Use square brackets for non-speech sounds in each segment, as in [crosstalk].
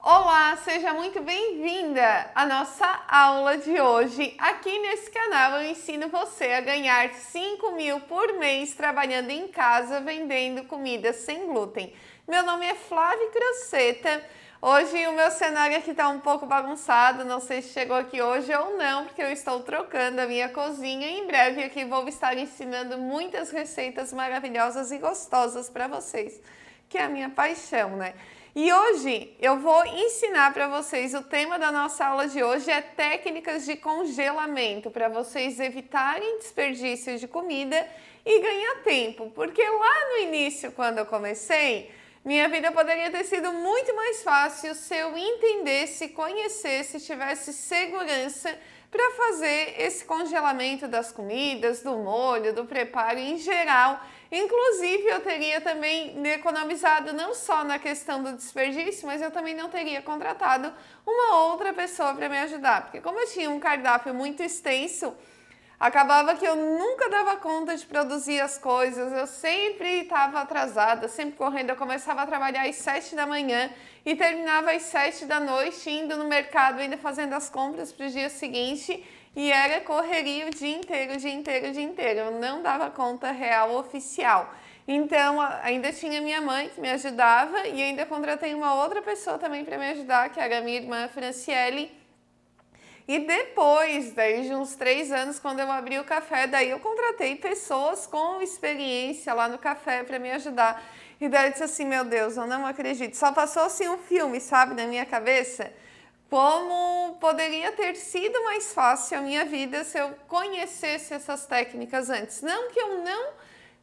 Olá, seja muito bem-vinda à nossa aula de hoje. Aqui nesse canal eu ensino você a ganhar 5 mil por mês trabalhando em casa vendendo comida sem glúten. Meu nome é Flávia Croceta. Hoje o meu cenário aqui está um pouco bagunçado, não sei se chegou aqui hoje ou não, porque eu estou trocando a minha cozinha. Em breve aqui vou estar ensinando muitas receitas maravilhosas e gostosas para vocês, que é a minha paixão, né? E hoje eu vou ensinar para vocês o tema da nossa aula de hoje é técnicas de congelamento para vocês evitarem desperdícios de comida e ganhar tempo, porque lá no início quando eu comecei, minha vida poderia ter sido muito mais fácil se eu entendesse, conhecesse, tivesse segurança para fazer esse congelamento das comidas, do molho, do preparo em geral Inclusive, eu teria também economizado não só na questão do desperdício, mas eu também não teria contratado uma outra pessoa para me ajudar, porque como eu tinha um cardápio muito extenso, acabava que eu nunca dava conta de produzir as coisas, eu sempre estava atrasada, sempre correndo. Eu começava a trabalhar às 7 da manhã e terminava às 7 da noite, indo no mercado, ainda fazendo as compras para o dia seguinte. E era correria o dia inteiro, o dia inteiro, o dia inteiro. Eu não dava conta real oficial. Então, ainda tinha minha mãe que me ajudava e ainda contratei uma outra pessoa também para me ajudar, que era minha irmã Franciele. E depois, daí de uns três anos, quando eu abri o café, daí eu contratei pessoas com experiência lá no café para me ajudar. E daí eu disse assim, meu Deus, eu não acredito. Só passou assim um filme, sabe, na minha cabeça. Como poderia ter sido mais fácil a minha vida se eu conhecesse essas técnicas antes? Não que eu não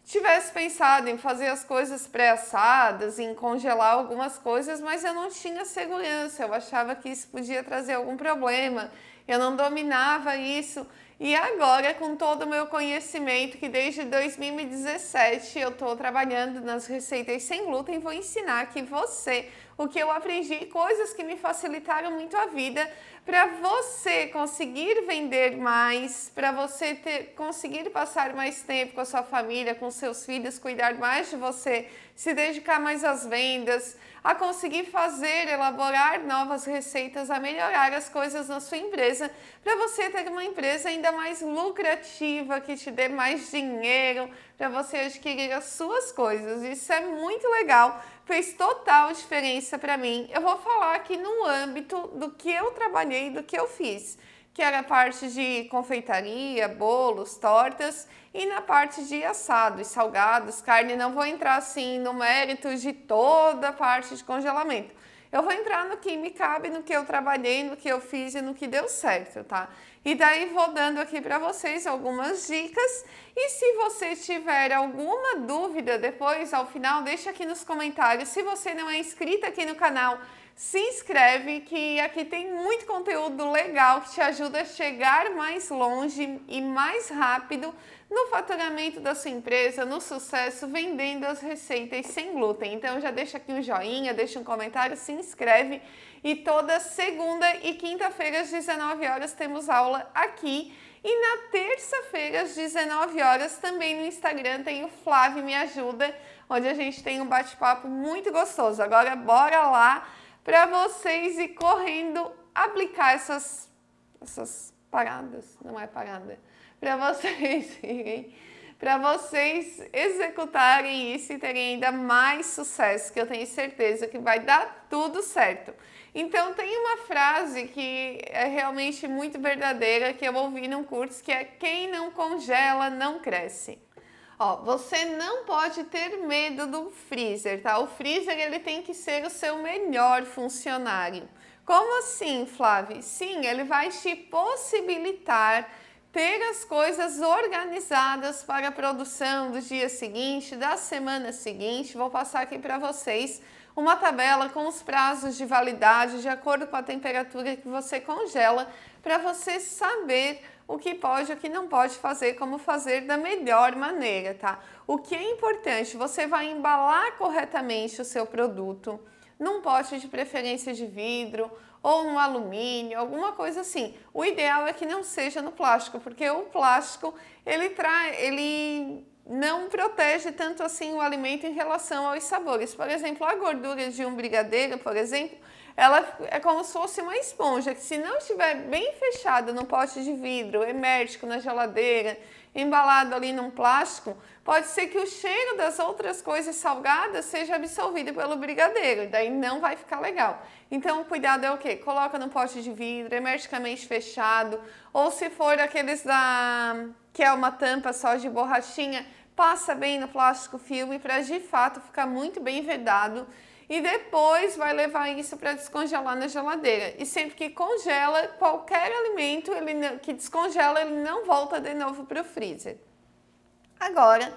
tivesse pensado em fazer as coisas pré-assadas, em congelar algumas coisas, mas eu não tinha segurança, eu achava que isso podia trazer algum problema, eu não dominava isso. E agora, com todo o meu conhecimento, que desde 2017 eu estou trabalhando nas receitas sem glúten, vou ensinar que você o que eu aprendi, coisas que me facilitaram muito a vida para você conseguir vender mais, para você ter, conseguir passar mais tempo com a sua família, com seus filhos, cuidar mais de você, se dedicar mais às vendas, a conseguir fazer, elaborar novas receitas, a melhorar as coisas na sua empresa, para você ter uma empresa ainda mais lucrativa, que te dê mais dinheiro, para você adquirir as suas coisas. Isso é muito legal, fez total diferença para mim. Eu vou falar aqui no âmbito do que eu trabalhei, do que eu fiz que era a parte de confeitaria, bolos, tortas, e na parte de assados, salgados, carne. Não vou entrar assim no mérito de toda a parte de congelamento. Eu vou entrar no que me cabe, no que eu trabalhei, no que eu fiz e no que deu certo, tá? E daí vou dando aqui para vocês algumas dicas. E se você tiver alguma dúvida depois, ao final, deixa aqui nos comentários. Se você não é inscrito aqui no canal, se inscreve que aqui tem muito conteúdo legal que te ajuda a chegar mais longe e mais rápido no faturamento da sua empresa, no sucesso, vendendo as receitas sem glúten. Então já deixa aqui um joinha, deixa um comentário, se inscreve e toda segunda e quinta-feira às 19 horas temos aula aqui. E na terça-feira, às 19 horas, também no Instagram tem o Flávio Me Ajuda, onde a gente tem um bate-papo muito gostoso. Agora, bora lá para vocês ir correndo aplicar essas, essas paradas, não é parada, para vocês [laughs] irem, para vocês executarem isso e terem ainda mais sucesso, que eu tenho certeza que vai dar tudo certo. Então tem uma frase que é realmente muito verdadeira que eu ouvi num curso que é quem não congela não cresce. Ó, você não pode ter medo do freezer, tá? O freezer ele tem que ser o seu melhor funcionário. Como assim, Flávio? Sim, ele vai te possibilitar ter as coisas organizadas para a produção do dia seguinte, da semana seguinte. Vou passar aqui para vocês uma tabela com os prazos de validade de acordo com a temperatura que você congela para você saber o que pode e o que não pode fazer, como fazer da melhor maneira, tá? O que é importante, você vai embalar corretamente o seu produto num pote de preferência de vidro ou no alumínio, alguma coisa assim. O ideal é que não seja no plástico, porque o plástico ele traz, ele não protege tanto assim o alimento em relação aos sabores. Por exemplo, a gordura de um brigadeiro, por exemplo, ela é como se fosse uma esponja que se não estiver bem fechada no pote de vidro, hermético na geladeira, embalado ali num plástico, pode ser que o cheiro das outras coisas salgadas seja absorvido pelo brigadeiro, e daí não vai ficar legal. Então, o cuidado é o que? Coloca no pote de vidro, hermeticamente fechado, ou se for aqueles da que é uma tampa só de borrachinha, passa bem no plástico filme para de fato ficar muito bem vedado e depois vai levar isso para descongelar na geladeira. E sempre que congela, qualquer alimento ele que descongela, ele não volta de novo para o freezer. Agora,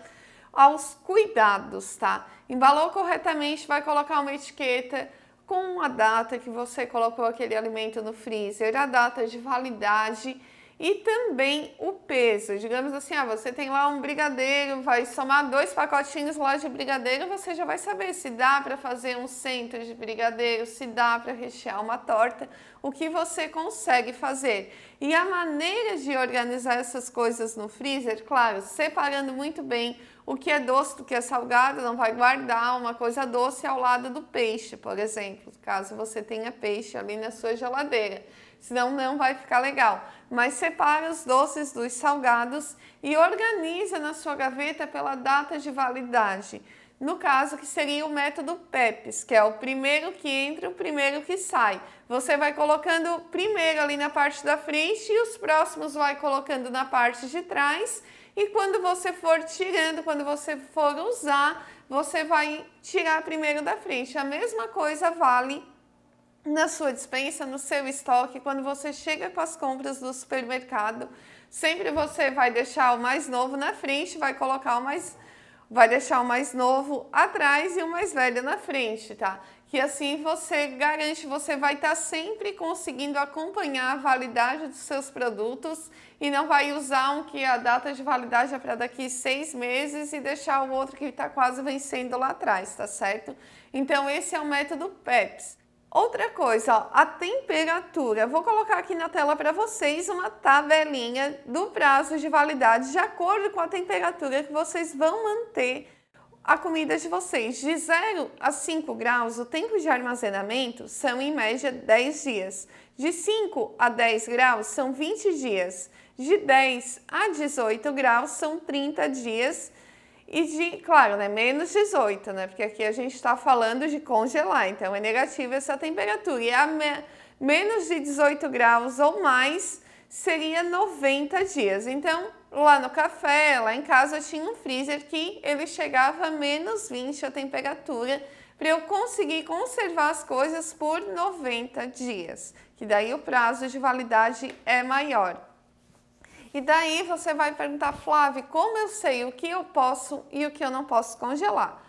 aos cuidados, tá? Embalou corretamente, vai colocar uma etiqueta com a data que você colocou aquele alimento no freezer, a data de validade e também o peso. Digamos assim, ah, você tem lá um brigadeiro, vai somar dois pacotinhos lá de brigadeiro, você já vai saber se dá para fazer um centro de brigadeiro, se dá para rechear uma torta, o que você consegue fazer. E a maneira de organizar essas coisas no freezer, claro, separando muito bem o que é doce do que é salgado, não vai guardar uma coisa doce ao lado do peixe, por exemplo, caso você tenha peixe ali na sua geladeira, senão não vai ficar legal mas separa os doces dos salgados e organiza na sua gaveta pela data de validade. No caso, que seria o método PEPs, que é o primeiro que entra, o primeiro que sai. Você vai colocando o primeiro ali na parte da frente e os próximos vai colocando na parte de trás. E quando você for tirando, quando você for usar, você vai tirar primeiro da frente. A mesma coisa vale na sua dispensa, no seu estoque, quando você chega com as compras do supermercado, sempre você vai deixar o mais novo na frente, vai colocar o mais vai deixar o mais novo atrás e o mais velho na frente, tá? Que assim você garante, você vai estar tá sempre conseguindo acompanhar a validade dos seus produtos e não vai usar um que a data de validade é para daqui seis meses e deixar o outro que está quase vencendo lá atrás, tá certo? Então esse é o método PEPS. Outra coisa, ó, a temperatura. Vou colocar aqui na tela para vocês uma tabelinha do prazo de validade de acordo com a temperatura que vocês vão manter a comida de vocês. De 0 a 5 graus, o tempo de armazenamento são em média 10 dias. De 5 a 10 graus são 20 dias. De 10 a 18 graus são 30 dias e de, claro, né, menos 18, né? Porque aqui a gente está falando de congelar, então é negativa essa temperatura. E a me, menos de 18 graus ou mais seria 90 dias. Então, lá no café, lá em casa, eu tinha um freezer que ele chegava a menos 20 a temperatura para eu conseguir conservar as coisas por 90 dias, que daí o prazo de validade é maior. E daí você vai perguntar, Flávio, como eu sei o que eu posso e o que eu não posso congelar?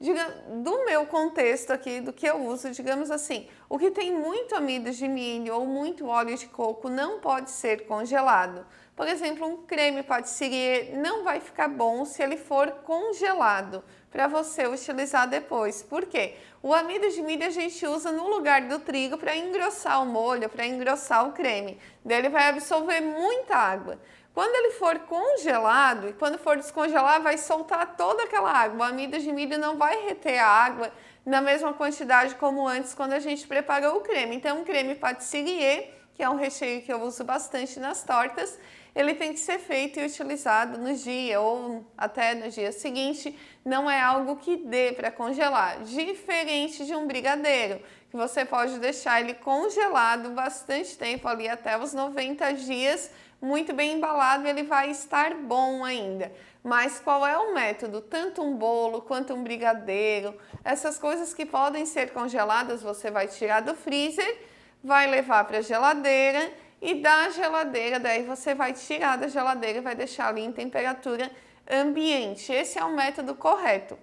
Diga, do meu contexto aqui, do que eu uso, digamos assim, o que tem muito amido de milho ou muito óleo de coco não pode ser congelado. Por exemplo, um creme patissier não vai ficar bom se ele for congelado para você utilizar depois. Por quê? O amido de milho a gente usa no lugar do trigo para engrossar o molho, para engrossar o creme. Daí ele vai absorver muita água. Quando ele for congelado e quando for descongelar, vai soltar toda aquela água. O amido de milho não vai reter a água na mesma quantidade como antes quando a gente preparou o creme. Então, um creme patissier, que é um recheio que eu uso bastante nas tortas, ele tem que ser feito e utilizado no dia ou até no dia seguinte. Não é algo que dê para congelar, diferente de um brigadeiro, que você pode deixar ele congelado bastante tempo ali até os 90 dias, muito bem embalado, ele vai estar bom ainda. Mas qual é o método? Tanto um bolo quanto um brigadeiro, essas coisas que podem ser congeladas, você vai tirar do freezer, vai levar para a geladeira e da geladeira, daí você vai tirar da geladeira e vai deixar ali em temperatura ambiente. Esse é o método correto.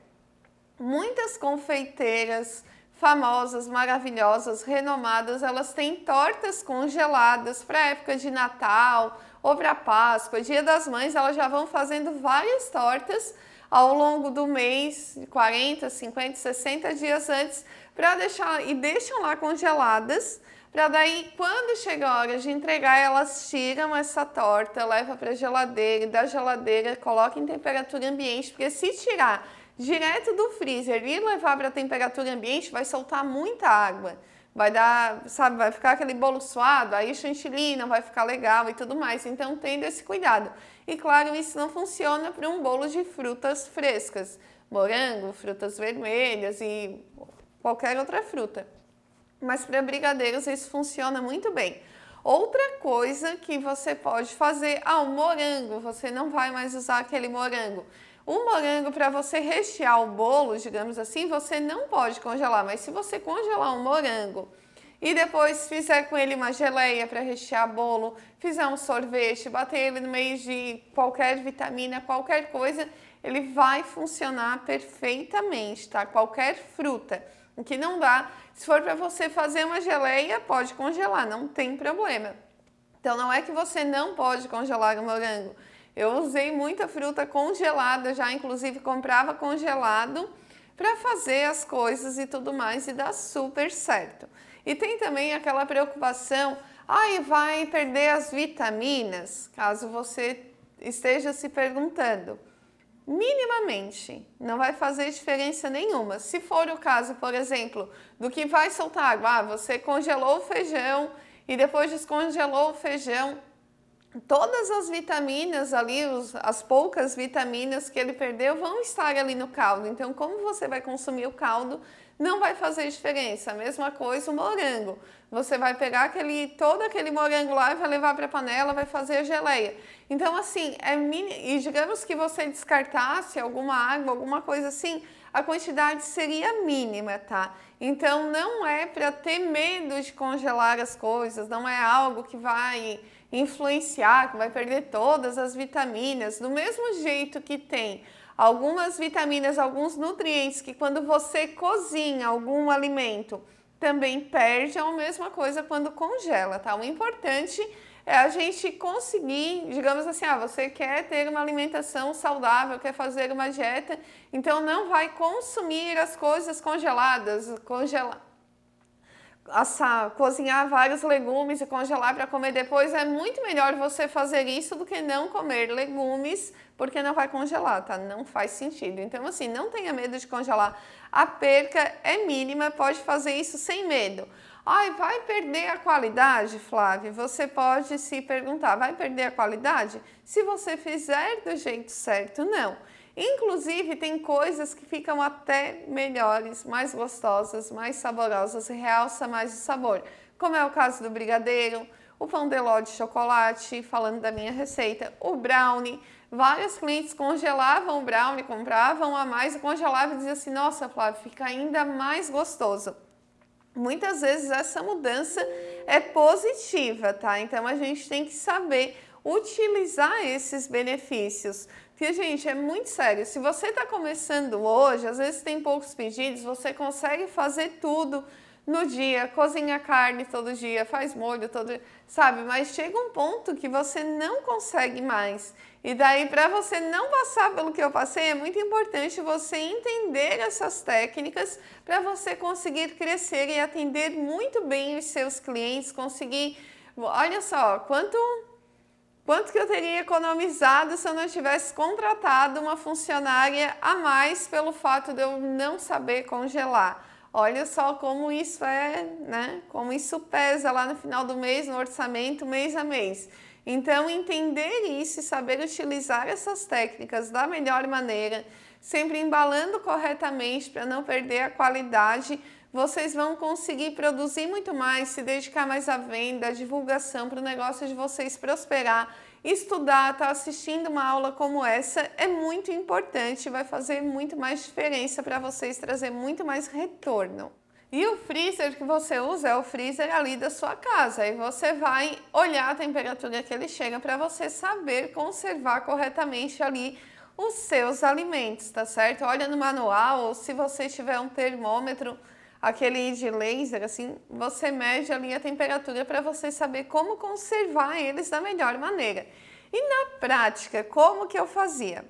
Muitas confeiteiras famosas, maravilhosas, renomadas, elas têm tortas congeladas para época de Natal ou para Páscoa, Dia das Mães, elas já vão fazendo várias tortas ao longo do mês, 40, 50, 60 dias antes, para deixar e deixam lá congeladas para daí quando chega a hora de entregar, elas tiram essa torta, leva para a geladeira, e da geladeira coloca em temperatura ambiente, porque se tirar direto do freezer e levar para temperatura ambiente, vai soltar muita água. Vai dar, sabe, vai ficar aquele bolo suado, aí chantilly não vai ficar legal e tudo mais. Então, tendo esse cuidado. E claro, isso não funciona para um bolo de frutas frescas, morango, frutas vermelhas e qualquer outra fruta mas para brigadeiros isso funciona muito bem. Outra coisa que você pode fazer, ah, o morango, você não vai mais usar aquele morango. O morango, para você rechear o bolo, digamos assim, você não pode congelar, mas se você congelar um morango e depois fizer com ele uma geleia para rechear bolo, fizer um sorvete, bater ele no meio de qualquer vitamina, qualquer coisa, ele vai funcionar perfeitamente, tá? Qualquer fruta. O que não dá. Se for para você fazer uma geleia, pode congelar, não tem problema. Então não é que você não pode congelar o morango. Eu usei muita fruta congelada já, inclusive comprava congelado para fazer as coisas e tudo mais e dá super certo. E tem também aquela preocupação, ai, ah, vai perder as vitaminas, caso você esteja se perguntando minimamente, não vai fazer diferença nenhuma. Se for o caso, por exemplo, do que vai soltar água, ah, você congelou o feijão e depois descongelou o feijão, todas as vitaminas ali, os, as poucas vitaminas que ele perdeu vão estar ali no caldo. Então, como você vai consumir o caldo, não vai fazer diferença. A mesma coisa o morango. Você vai pegar aquele, todo aquele morango lá e vai levar para a panela, vai fazer a geleia. Então, assim, é mini, e digamos que você descartasse alguma água, alguma coisa assim, a quantidade seria mínima, tá? Então, não é para ter medo de congelar as coisas, não é algo que vai influenciar, que vai perder todas as vitaminas. Do mesmo jeito que tem algumas vitaminas, alguns nutrientes que quando você cozinha algum alimento também perde, é a mesma coisa quando congela, tá? O importante é a gente conseguir, digamos assim, ah, você quer ter uma alimentação saudável, quer fazer uma dieta, então não vai consumir as coisas congeladas, congeladas assar, cozinhar vários legumes e congelar para comer depois, é muito melhor você fazer isso do que não comer legumes, porque não vai congelar, tá? Não faz sentido. Então, assim, não tenha medo de congelar. A perca é mínima, pode fazer isso sem medo. Ai, vai perder a qualidade, Flávio? Você pode se perguntar, vai perder a qualidade? Se você fizer do jeito certo, não. Inclusive, tem coisas que ficam até melhores, mais gostosas, mais saborosas, realça mais o sabor, como é o caso do brigadeiro, o pão de ló de chocolate, falando da minha receita, o brownie. Vários clientes congelavam o brownie, compravam a mais e congelavam e diziam assim, nossa Flávia, fica ainda mais gostoso. Muitas vezes essa mudança é positiva, tá? Então a gente tem que saber utilizar esses benefícios. Porque, gente, é muito sério. Se você está começando hoje, às vezes tem poucos pedidos, você consegue fazer tudo no dia, cozinha carne todo dia, faz molho todo dia, sabe? Mas chega um ponto que você não consegue mais. E daí, para você não passar pelo que eu passei, é muito importante você entender essas técnicas para você conseguir crescer e atender muito bem os seus clientes, conseguir. Olha só, quanto Quanto que eu teria economizado se eu não tivesse contratado uma funcionária a mais pelo fato de eu não saber congelar? Olha só como isso é, né? Como isso pesa lá no final do mês, no orçamento, mês a mês. Então, entender isso e saber utilizar essas técnicas da melhor maneira, sempre embalando corretamente para não perder a qualidade vocês vão conseguir produzir muito mais, se dedicar mais à venda, à divulgação, para o negócio de vocês prosperar. Estudar, estar tá assistindo uma aula como essa é muito importante, vai fazer muito mais diferença para vocês, trazer muito mais retorno. E o freezer que você usa é o freezer ali da sua casa. E você vai olhar a temperatura que ele chega para você saber conservar corretamente ali os seus alimentos, tá certo? Olha no manual ou se você tiver um termômetro, aquele de laser, assim, você mede ali a temperatura para você saber como conservar eles da melhor maneira. E na prática, como que eu fazia?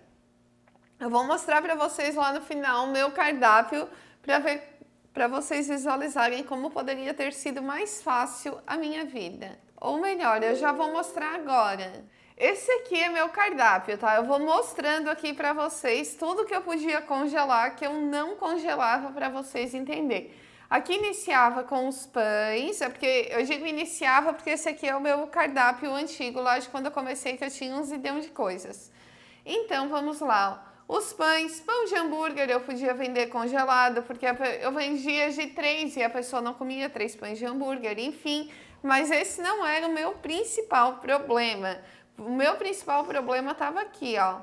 Eu vou mostrar para vocês lá no final o meu cardápio para ver para vocês visualizarem como poderia ter sido mais fácil a minha vida. Ou melhor, eu já vou mostrar agora. Esse aqui é meu cardápio, tá? Eu vou mostrando aqui para vocês tudo que eu podia congelar, que eu não congelava para vocês entenderem. Aqui iniciava com os pães, é porque eu digo iniciava porque esse aqui é o meu cardápio antigo lá de quando eu comecei que eu tinha uns ideões de coisas. Então vamos lá. Os pães, pão de hambúrguer eu podia vender congelado, porque eu vendia de três e a pessoa não comia três pães de hambúrguer, enfim. Mas esse não era o meu principal problema. O meu principal problema estava aqui, ó.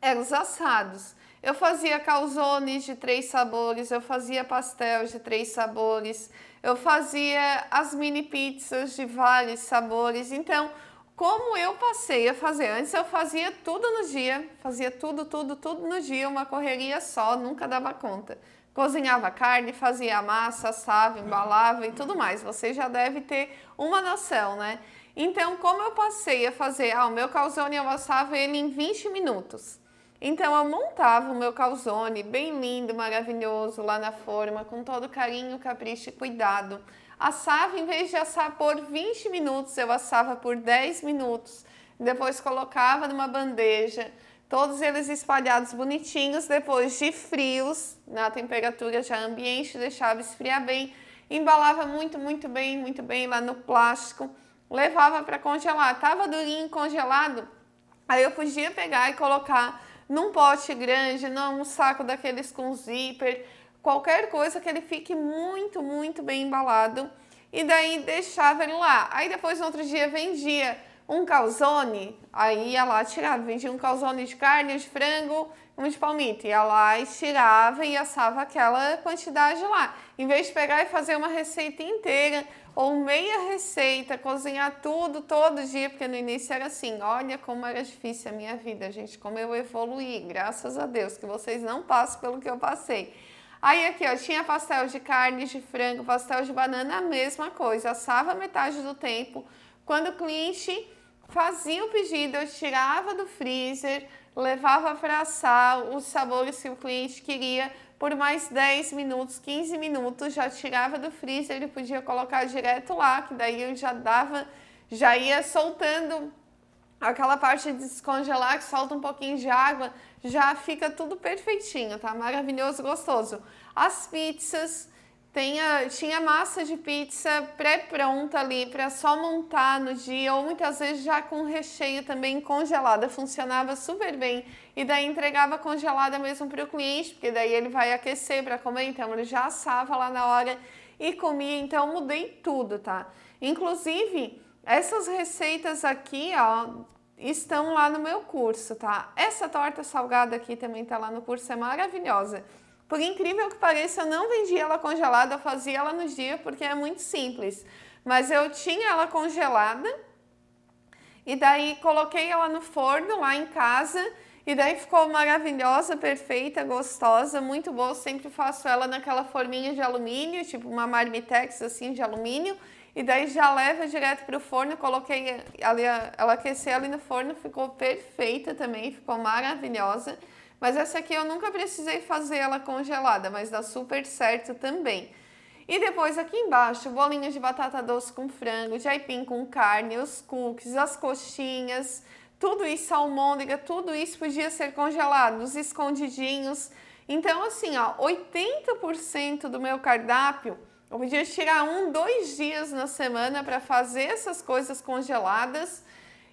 Eram os assados. Eu fazia calzones de três sabores, eu fazia pastéis de três sabores, eu fazia as mini pizzas de vários sabores. Então, como eu passei a fazer antes, eu fazia tudo no dia, fazia tudo, tudo, tudo no dia, uma correria só, nunca dava conta. Cozinhava carne, fazia massa, assava, embalava e tudo mais. Você já deve ter uma noção, né? Então, como eu passei a fazer, ah, o meu calzone eu assava ele em 20 minutos. Então eu montava o meu calzone bem lindo, maravilhoso, lá na forma, com todo carinho, capricho e cuidado. Assava, em vez de assar por 20 minutos, eu assava por 10 minutos. Depois colocava numa bandeja, todos eles espalhados bonitinhos, depois de frios, na temperatura já ambiente, deixava esfriar bem. Embalava muito, muito bem, muito bem lá no plástico levava para congelar. Tava durinho congelado, aí eu podia pegar e colocar num pote grande, num saco daqueles com zíper, qualquer coisa que ele fique muito, muito bem embalado. E daí deixava ele lá. Aí depois no outro dia vendia um calzone, aí ia lá, tirava, vendia um calzone de carne, de frango, um de palmito. Ia lá e tirava e assava aquela quantidade lá. Em vez de pegar e fazer uma receita inteira ou meia receita, cozinhar tudo todo dia, porque no início era assim, olha como era difícil a minha vida, gente, como eu evoluí, graças a Deus, que vocês não passam pelo que eu passei. Aí aqui, ó, tinha pastel de carne, de frango, pastel de banana, a mesma coisa, assava metade do tempo. Quando o cliente fazia o pedido, eu tirava do freezer, levava para assar os sabores que o cliente queria por mais 10 minutos, 15 minutos, já tirava do freezer e podia colocar direto lá, que daí eu já dava, já ia soltando aquela parte de descongelar, que solta um pouquinho de água, já fica tudo perfeitinho, tá? Maravilhoso, gostoso. As pizzas, Tenha, tinha massa de pizza pré-pronta ali para só montar no dia, ou muitas vezes já com recheio também congelada, funcionava super bem. E daí entregava congelada mesmo para o cliente, porque daí ele vai aquecer para comer, então ele já assava lá na hora e comia. Então mudei tudo, tá? Inclusive, essas receitas aqui, ó, estão lá no meu curso, tá? Essa torta salgada aqui também tá lá no curso, é maravilhosa. Por incrível que pareça, eu não vendia ela congelada, eu fazia ela no dia porque é muito simples. Mas eu tinha ela congelada e daí coloquei ela no forno lá em casa e daí ficou maravilhosa, perfeita, gostosa, muito boa. Eu sempre faço ela naquela forminha de alumínio, tipo uma marmitex assim de alumínio. E daí já leva direto para o forno, coloquei ali, ela aqueceu ali no forno, ficou perfeita também, ficou maravilhosa. Mas essa aqui eu nunca precisei fazer ela congelada, mas dá super certo também. E depois aqui embaixo, bolinhas de batata doce com frango, de aipim com carne, os cookies, as coxinhas, tudo isso, almôndega, tudo isso podia ser congelado, os escondidinhos. Então assim, ó, 80% do meu cardápio, eu podia tirar um, dois dias na semana para fazer essas coisas congeladas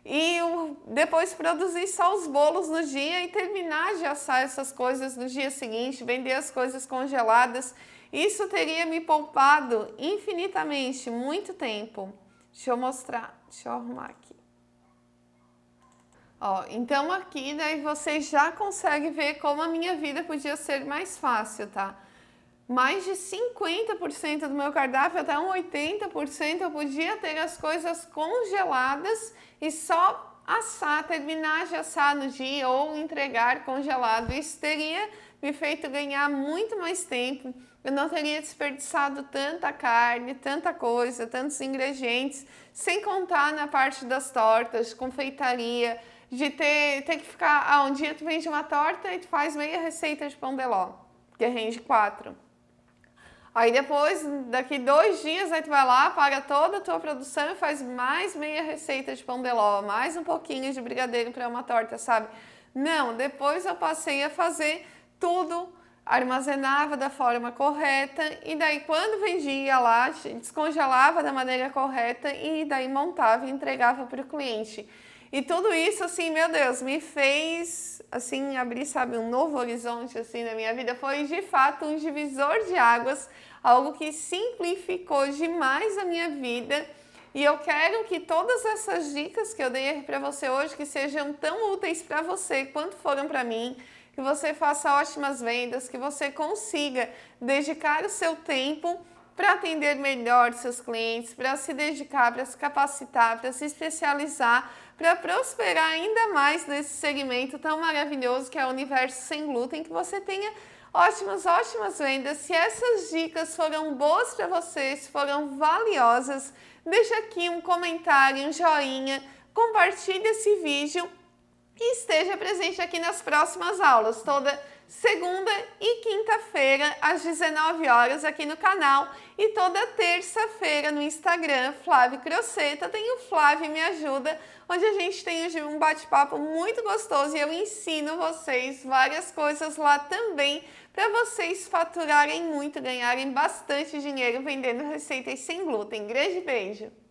e depois produzir só os bolos no dia e terminar de assar essas coisas no dia seguinte, vender as coisas congeladas. Isso teria me poupado infinitamente, muito tempo. Deixa eu mostrar, deixa eu arrumar aqui. Ó, então aqui daí né, você já consegue ver como a minha vida podia ser mais fácil, tá? mais de 50% do meu cardápio, até um 80%, eu podia ter as coisas congeladas e só assar, terminar de assar no dia ou entregar congelado. Isso teria me feito ganhar muito mais tempo. Eu não teria desperdiçado tanta carne, tanta coisa, tantos ingredientes, sem contar na parte das tortas, confeitaria, de ter, ter que ficar. Ah, um dia tu vende uma torta e tu faz meia receita de pão de ló, que rende quatro. Aí depois, daqui dois dias, aí tu vai lá, paga toda a tua produção e faz mais meia receita de pão de ló, mais um pouquinho de brigadeiro para uma torta, sabe? Não, depois eu passei a fazer tudo, armazenava da forma correta e daí quando vendia lá, descongelava da maneira correta e daí montava e entregava para o cliente. E tudo isso, assim, meu Deus, me fez, assim, abrir, sabe, um novo horizonte, assim, na minha vida. Foi, de fato, um divisor de águas, algo que simplificou demais a minha vida. E eu quero que todas essas dicas que eu dei para você hoje, que sejam tão úteis para você quanto foram para mim, que você faça ótimas vendas, que você consiga dedicar o seu tempo para atender melhor seus clientes, para se dedicar, para se capacitar, para se especializar para prosperar ainda mais nesse segmento tão maravilhoso que é o universo sem glúten, que você tenha ótimas, ótimas vendas. Se essas dicas foram boas para você, foram valiosas, deixa aqui um comentário, um joinha, compartilhe esse vídeo e esteja presente aqui nas próximas aulas. Toda segunda e quinta-feira às 19 horas aqui no canal e toda terça-feira no Instagram Flávio Croceta tem o Flávio Me Ajuda, onde a gente tem um bate-papo muito gostoso e eu ensino vocês várias coisas lá também para vocês faturarem muito, ganharem bastante dinheiro vendendo receitas sem glúten. Grande beijo!